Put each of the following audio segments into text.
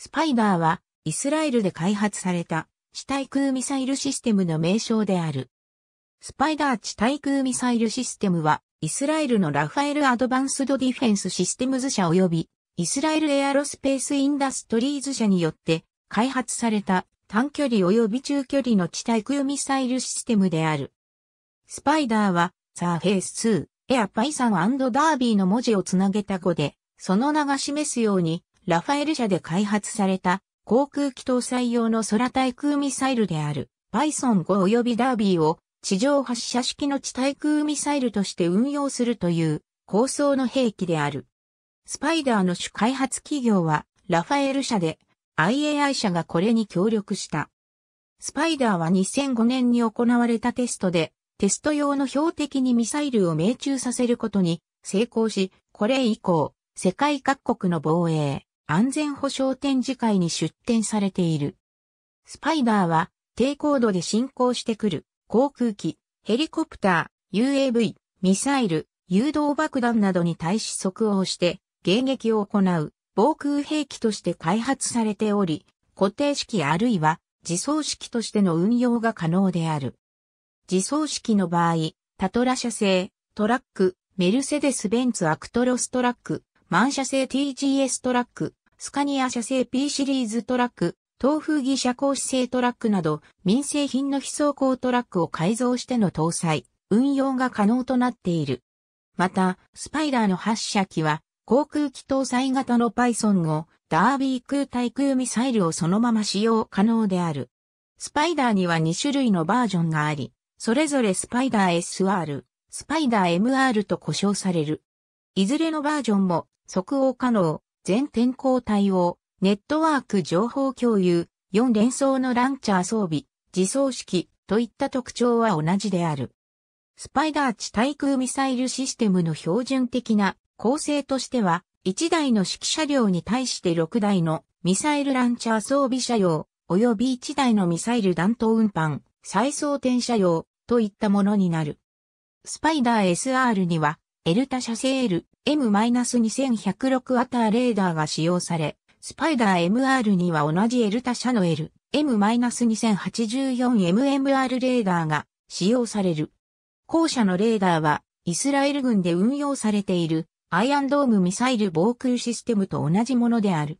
スパイダーは、イスラエルで開発された、地対空ミサイルシステムの名称である。スパイダー地対空ミサイルシステムは、イスラエルのラファエル・アドバンスド・ディフェンス・システムズ社及び、イスラエル・エアロスペース・インダストリーズ社によって、開発された短距離及び中距離の地対空ミサイルシステムである。スパイダーは、サーフェイス2、エアパイサンダービーの文字をつなげた語で、その名が示すように、ラファエル社で開発された航空機搭載用の空対空ミサイルであるパイソン5及びダービーを地上発射式の地対空ミサイルとして運用するという構想の兵器である。スパイダーの主開発企業はラファエル社で IAI 社がこれに協力した。スパイダーは2005年に行われたテストでテスト用の標的にミサイルを命中させることに成功し、これ以降、世界各国の防衛、安全保障展示会に出展されている。スパイダーは低高度で進行してくる航空機、ヘリコプター、UAV、ミサイル、誘導爆弾などに対し即応して迎撃を行う防空兵器として開発されており、固定式あるいは自走式としての運用が可能である。自走式の場合、タトラ社製、トラック、メルセデス・ベンツ・アクトロストラック、満車製 TGS トラック、スカニア車製 P シリーズトラック、東風儀車工姿製トラックなど、民生品の非走行トラックを改造しての搭載、運用が可能となっている。また、スパイダーの発射機は、航空機搭載型のパイソンを、ダービー空対空ミサイルをそのまま使用可能である。スパイダーには2種類のバージョンがあり、それぞれスパイダー SR、スパイダー MR と呼称される。いずれのバージョンも即応可能、全天候対応、ネットワーク情報共有、4連装のランチャー装備、自走式といった特徴は同じである。スパイダーチ対空ミサイルシステムの標準的な構成としては、1台の指揮車両に対して6台のミサイルランチャー装備車両、及び1台のミサイル弾頭運搬、再装填車両といったものになる。スパイダー SR にはエルタ社製 L、M-2106 アターレーダーが使用され、スパイダー MR には同じエルタ社の L、M-2084MMR レーダーが使用される。後者のレーダーは、イスラエル軍で運用されている、アイアンドームミサイル防空システムと同じものである。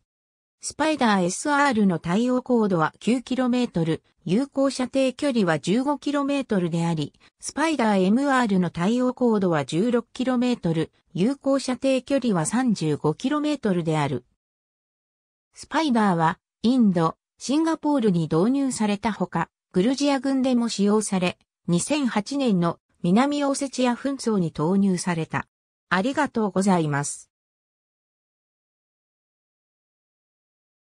スパイダー SR の対応高度は 9km、有効射程距離は 15km であり、スパイダー MR の対応高度は 16km、有効射程距離は 35km である。スパイダーは、インド、シンガポールに導入されたほか、グルジア軍でも使用され、2008年の南オセチア紛争に投入された。ありがとうございます。